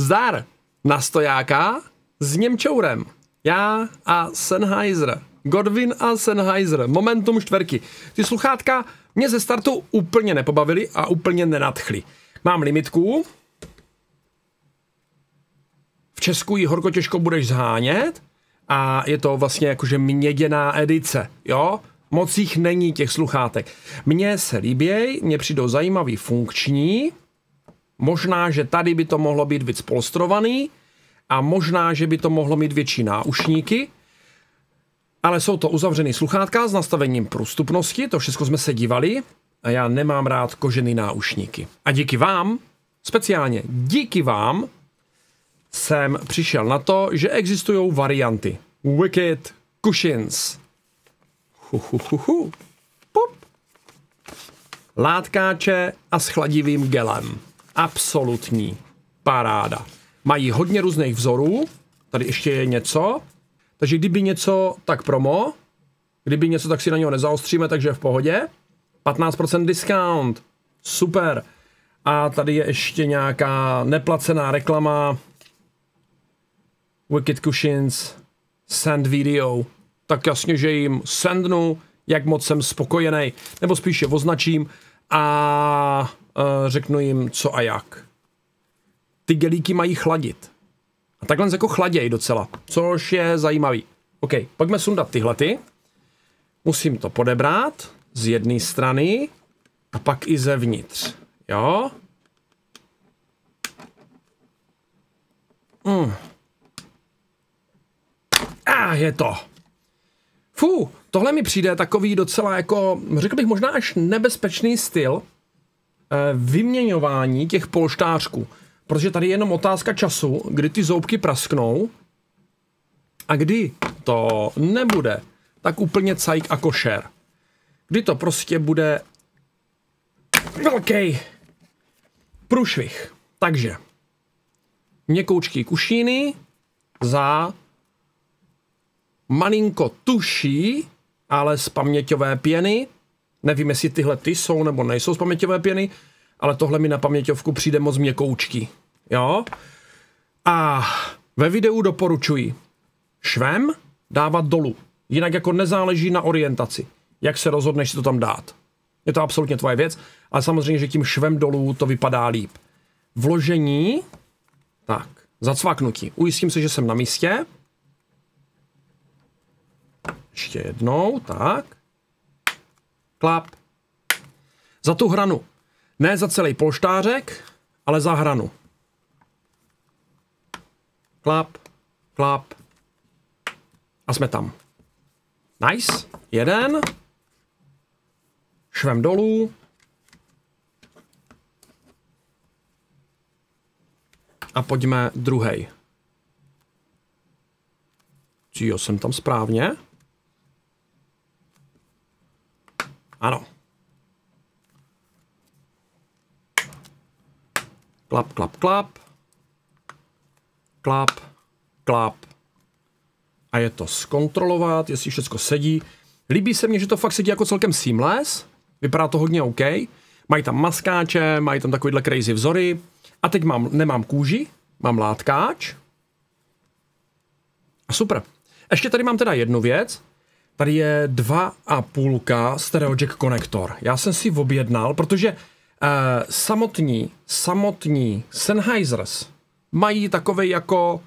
Zdar na stojáka s Němčourem. Já a Sennheiser. Godwin a Sennheiser. Momentum čtverky. Ty sluchátka mě ze startu úplně nepobavily a úplně nenadchly. Mám limitku. V Česku ji horko těžko budeš zhánět a je to vlastně jakože měděná edice, jo? Moc jich není těch sluchátek. Mně se líběj, mně přijdou zajímavý funkční, Možná, že tady by to mohlo být víc polstrovaný a možná, že by to mohlo mít větší náušníky, ale jsou to uzavřený sluchátka s nastavením průstupnosti. to všechno jsme se dívali a já nemám rád kožený náušníky. A díky vám, speciálně díky vám, jsem přišel na to, že existují varianty. Wicked Cushions. Hu, hu, hu, hu. Pop. Látkáče a s chladivým gelem absolutní paráda. Mají hodně různých vzorů, tady ještě je něco, takže kdyby něco, tak promo, kdyby něco, tak si na něho nezaostříme, takže v pohodě. 15% discount, super. A tady je ještě nějaká neplacená reklama. Wicked Cushions, send video. Tak jasně, že jim sendnu, jak moc jsem spokojený, nebo spíše označím a Eh, řeknu jim co a jak. Ty gelíky mají chladit. A takhle jako chladěj docela, což je zajímavý. OK, pojďme sundat tyhle ty. Musím to podebrat z jedné strany a pak i zevnitř. Jo? Mm. A ah, je to. Fú, tohle mi přijde takový docela jako, řekl bych možná až nebezpečný styl, Eh, vyměňování těch polštářků. Protože tady je jenom otázka času, kdy ty zoubky prasknou a kdy to nebude tak úplně cajk a košer. Kdy to prostě bude velký průšvih. Takže měkoučký kušíny za malinko tuší, ale z paměťové pěny Nevím, jestli tyhle ty jsou nebo nejsou z paměťové pěny, ale tohle mi na paměťovku přijde moc měkoučky. Jo? A ve videu doporučuji švem dávat dolů. Jinak jako nezáleží na orientaci, jak se rozhodneš si to tam dát. Je to absolutně tvoje věc, ale samozřejmě, že tím švem dolů to vypadá líp. Vložení, tak, zacvaknutí. Ujistím se, že jsem na místě. Ještě jednou, tak klap. Za tu hranu. Ne za celý polštářek, ale za hranu. Klap, klap. A jsme tam. Nice. Jeden. Švem dolů. A pojďme druhý. Jo, jsem tam správně. Ano. Klap, klap, klap. Klap, klap. A je to zkontrolovat, jestli všechno sedí. Líbí se mně, že to fakt sedí jako celkem seamless. Vypadá to hodně OK. Mají tam maskáče, mají tam takovýhle crazy vzory. A teď mám, nemám kůži, mám látkáč. A super. Ještě tady mám teda jednu věc. Tady je 2,5K stereo jack konektor. Já jsem si objednal, protože uh, samotní, samotní Sennheisers mají takový jako,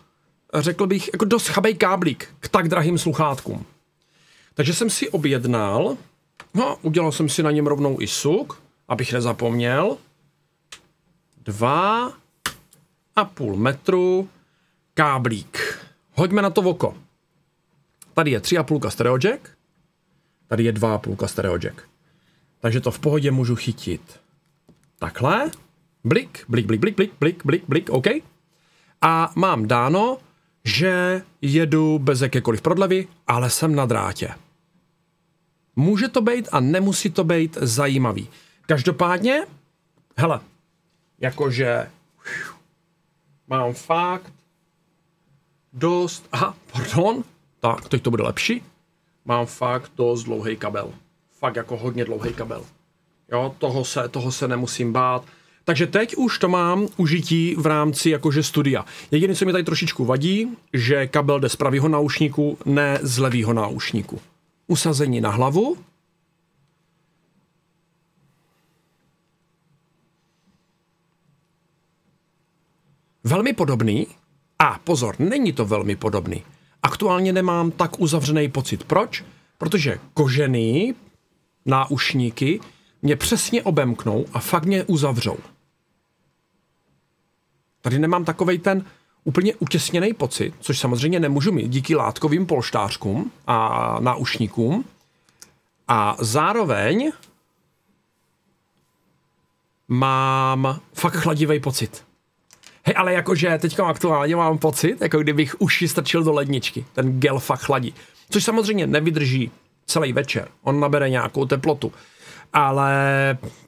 řekl bych, jako dost chabej káblík k tak drahým sluchátkům. Takže jsem si objednal, no, udělal jsem si na něm rovnou i suk, abych nezapomněl. Dva a půl metru káblík. Hoďme na to oko. Tady je 3,5 stereo jack, tady je 2,5 stereo jack. Takže to v pohodě můžu chytit takhle. Blik, blik, blik, blik, blik, blik, blik, blik, OK. A mám dáno, že jedu bez jakékoliv prodlevy, ale jsem na drátě. Může to být a nemusí to být zajímavý. Každopádně, hele, jakože mám fakt dost, aha, pardon, tak, teď to bude lepší. Mám fakt dost dlouhý kabel. Fakt jako hodně dlouhý kabel. Jo, toho se, toho se nemusím bát. Takže teď už to mám užití v rámci jakože studia. Jediné, co mi tady trošičku vadí, že kabel jde z pravého náušníku, ne z levého náušníku. Usazení na hlavu. Velmi podobný. A pozor, není to velmi podobný aktuálně nemám tak uzavřený pocit. Proč? Protože kožený náušníky mě přesně obemknou a fakt mě uzavřou. Tady nemám takovej ten úplně utěsněný pocit, což samozřejmě nemůžu mít díky látkovým polštářkům a náušníkům. A zároveň mám fakt chladivý pocit. Hej, ale jakože teďka aktuálně mám pocit, jako kdybych uši strčil do ledničky. Ten gel fakt chladí. Což samozřejmě nevydrží celý večer. On nabere nějakou teplotu. Ale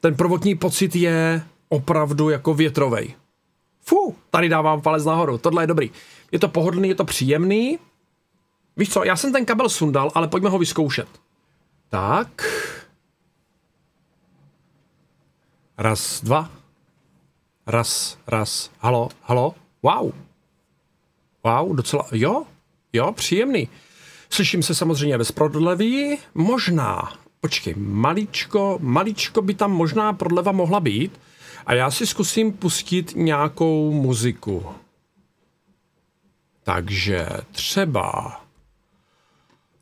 ten prvotní pocit je opravdu jako větrovej. Fu, tady dávám palec nahoru, tohle je dobrý. Je to pohodlný, je to příjemný. Víš co, já jsem ten kabel sundal, ale pojďme ho vyzkoušet. Tak. Raz, dva, raz, raz, halo, halo, wow. Wow, docela, jo, jo, příjemný. Slyším se samozřejmě bez prodleví. možná, počkej, maličko, maličko by tam možná prodleva mohla být a já si zkusím pustit nějakou muziku. Takže třeba,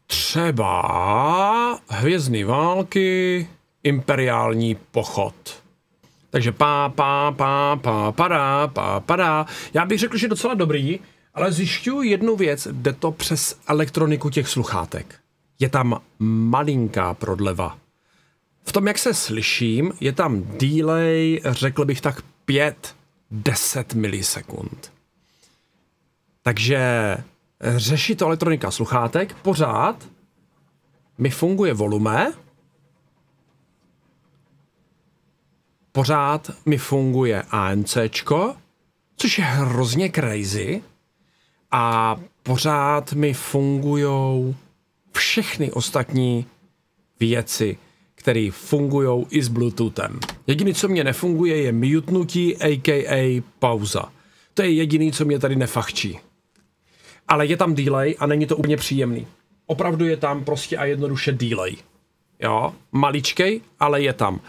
třeba Hvězdné války, imperiální pochod. Takže pá, pá, pá, pá, padá, pá, padá. Já bych řekl, že docela dobrý, ale zjišťuju jednu věc, jde to přes elektroniku těch sluchátek. Je tam malinká prodleva. V tom, jak se slyším, je tam delay, řekl bych tak 5-10 milisekund. Takže eh, řeší to elektronika sluchátek, pořád mi funguje volume, pořád mi funguje ANCčko, což je hrozně crazy a pořád mi fungují všechny ostatní věci, které fungují i s Bluetoothem. Jediné, co mě nefunguje, je mutnutí, aka pauza. To je jediné, co mě tady nefachčí. Ale je tam delay a není to úplně příjemný. Opravdu je tam prostě a jednoduše delay. Jo, maličkej, ale je tam.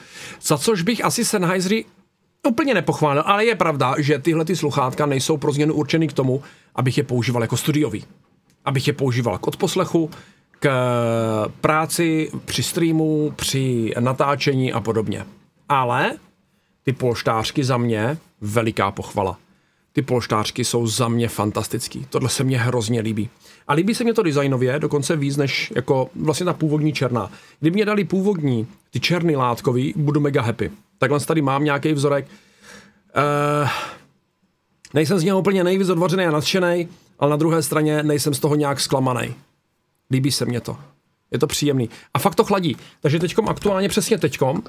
Za což bych asi Sennheisery úplně nepochválil, ale je pravda, že tyhle ty sluchátka nejsou pro změnu určeny k tomu, abych je používal jako studiový. Abych je používal k odposlechu, k eh, práci, při streamu, při natáčení a podobně. Ale ty polštářky za mě veliká pochvala. Ty polštářky jsou za mě fantastický. Tohle se mě hrozně líbí. A líbí se mě to designově dokonce víc než jako vlastně ta původní černá. Kdyby mě dali původní, ty černý látkový, budu mega happy. Takhle tady mám nějaký vzorek. Uh, nejsem z něho úplně nejvíc odvařený a nadšený, ale na druhé straně nejsem z toho nějak zklamaný. Líbí se mě to. Je to příjemný. A fakt to chladí. Takže teďkom, aktuálně přesně teďkom,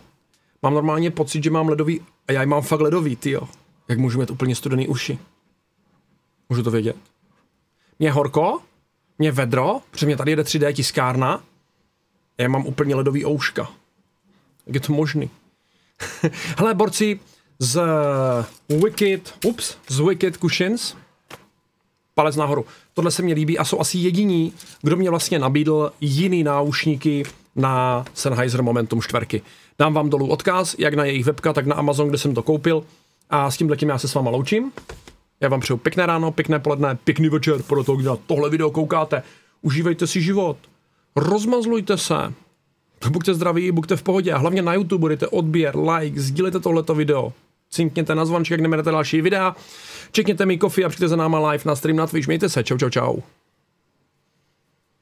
mám normálně pocit, že mám ledový, a já mám fakt ledový, ty jo. Jak můžu mít úplně studený uši? Můžu to vědět? Mě horko, mě vedro, protože mě tady jede 3D tiskárna, a já mám úplně ledový ouška. Jak je to možný? Hele, borci z Wicked, ups, z Wicked Cushions, palec nahoru. Tohle se mi líbí a jsou asi jediní, kdo mě vlastně nabídl jiný náušníky na Sennheiser Momentum čtverky. Dám vám dolů odkaz, jak na jejich webka, tak na Amazon, kde jsem to koupil. A s tím letím já se s váma loučím. Já vám přeju pěkné ráno, pěkné poledne, pěkný večer pro to, když na tohle video koukáte. Užívejte si život, rozmazlujte se, buďte zdraví, buďte v pohodě a hlavně na YouTube dejte odběr, like, sdílejte tohleto video, cinkněte na zvonček, jak nemenete další videa, čekněte mi kofi a přijďte za náma live na stream na Twitch. Mějte se, čau, čau, čau.